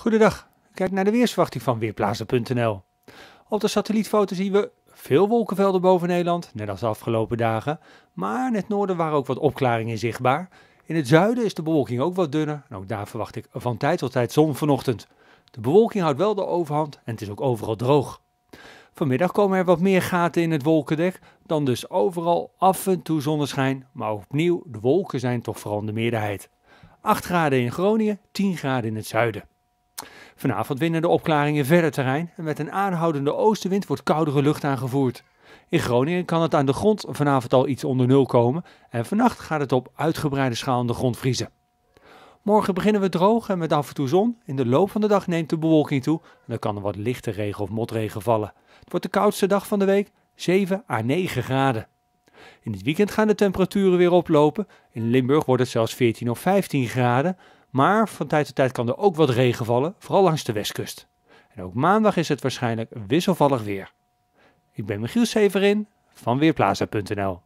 Goedendag, kijk naar de weersverwachting van Weerplaatsen.nl. Op de satellietfoto zien we veel wolkenvelden boven Nederland, net als de afgelopen dagen. Maar in het noorden waren ook wat opklaringen zichtbaar. In het zuiden is de bewolking ook wat dunner en ook daar verwacht ik van tijd tot tijd zon vanochtend. De bewolking houdt wel de overhand en het is ook overal droog. Vanmiddag komen er wat meer gaten in het wolkendek, dan dus overal af en toe zonneschijn, maar opnieuw, de wolken zijn toch vooral de meerderheid. 8 graden in Groningen, 10 graden in het zuiden. Vanavond winnen de opklaringen verder terrein en met een aanhoudende oostenwind wordt koudere lucht aangevoerd. In Groningen kan het aan de grond vanavond al iets onder nul komen en vannacht gaat het op uitgebreide schaal aan de grond vriezen. Morgen beginnen we droog en met af en toe zon. In de loop van de dag neemt de bewolking toe en dan kan er wat lichte regen of motregen vallen. Het wordt de koudste dag van de week, 7 à 9 graden. In het weekend gaan de temperaturen weer oplopen. In Limburg wordt het zelfs 14 of 15 graden. Maar van tijd tot tijd kan er ook wat regen vallen, vooral langs de westkust. En ook maandag is het waarschijnlijk wisselvallig weer. Ik ben Michiel Severin van Weerplaza.nl